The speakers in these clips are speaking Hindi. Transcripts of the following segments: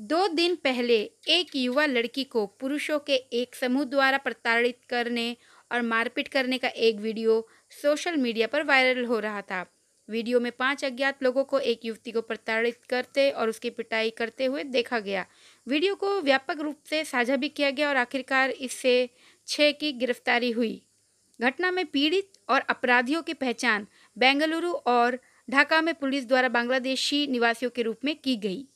दो दिन पहले एक युवा लड़की को पुरुषों के एक समूह द्वारा प्रताड़ित करने और मारपीट करने का एक वीडियो सोशल मीडिया पर वायरल हो रहा था वीडियो में पांच अज्ञात लोगों को एक युवती को प्रताड़ित करते और उसकी पिटाई करते हुए देखा गया वीडियो को व्यापक रूप से साझा भी किया गया और आखिरकार इससे छः की गिरफ्तारी हुई घटना में पीड़ित और अपराधियों की पहचान बेंगलुरु और ढाका में पुलिस द्वारा बांग्लादेशी निवासियों के रूप में की गई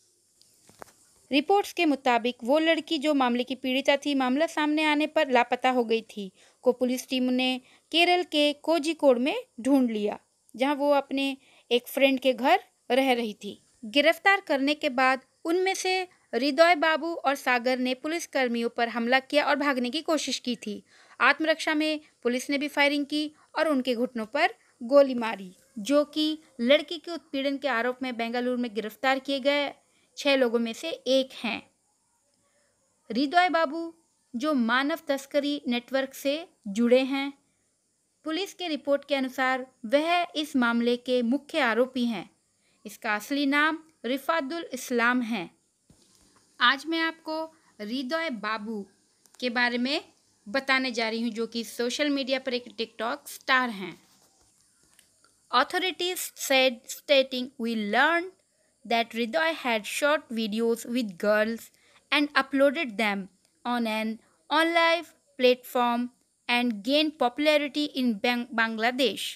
रिपोर्ट्स के मुताबिक वो लड़की जो मामले की पीड़िता थी मामला सामने आने पर लापता हो गई थी को पुलिस टीम ने केरल के कोजिकोड में ढूंढ लिया जहां वो अपने एक फ्रेंड के घर रह रही थी गिरफ्तार करने के बाद उनमें से हृदय बाबू और सागर ने पुलिसकर्मियों पर हमला किया और भागने की कोशिश की थी आत्मरक्षा में पुलिस ने भी फायरिंग की और उनके घुटनों पर गोली मारी जो कि लड़की के उत्पीड़न के आरोप में बेंगलुरु में गिरफ्तार किए गए छह लोगों में से एक हैं रिदोय बाबू जो मानव तस्करी नेटवर्क से जुड़े हैं पुलिस के रिपोर्ट के अनुसार वह इस मामले के मुख्य आरोपी हैं इसका असली नाम रिफादुल इस्लाम है आज मैं आपको रिदोय बाबू के बारे में बताने जा रही हूँ जो कि सोशल मीडिया पर एक टिकटॉक स्टार हैं authorities said stating we learn that Ridoy had shot videos with girls and uploaded them on an online platform and gained popularity in Bangladesh.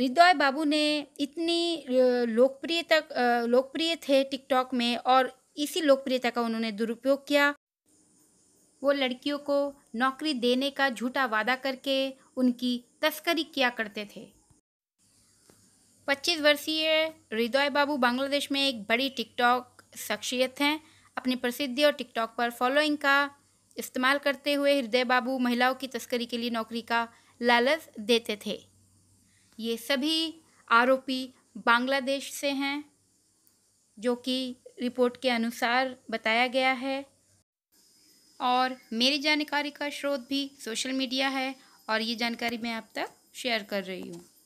हृदय बाबू ने इतनी लोकप्रियता लोकप्रिय थे टिकटॉक में और इसी लोकप्रियता का उन्होंने दुरुपयोग किया वो लड़कियों को नौकरी देने का झूठा वादा करके उनकी तस्करी किया करते थे 25 वर्षीय हृदय बाबू बांग्लादेश में एक बड़ी टिकटॉक शख्सियत हैं अपनी प्रसिद्धि और टिकटॉक पर फॉलोइंग का इस्तेमाल करते हुए हृदय बाबू महिलाओं की तस्करी के लिए नौकरी का लालच देते थे ये सभी आरोपी बांग्लादेश से हैं जो कि रिपोर्ट के अनुसार बताया गया है और मेरी जानकारी का स्रोत भी सोशल मीडिया है और ये जानकारी मैं आप तक शेयर कर रही हूँ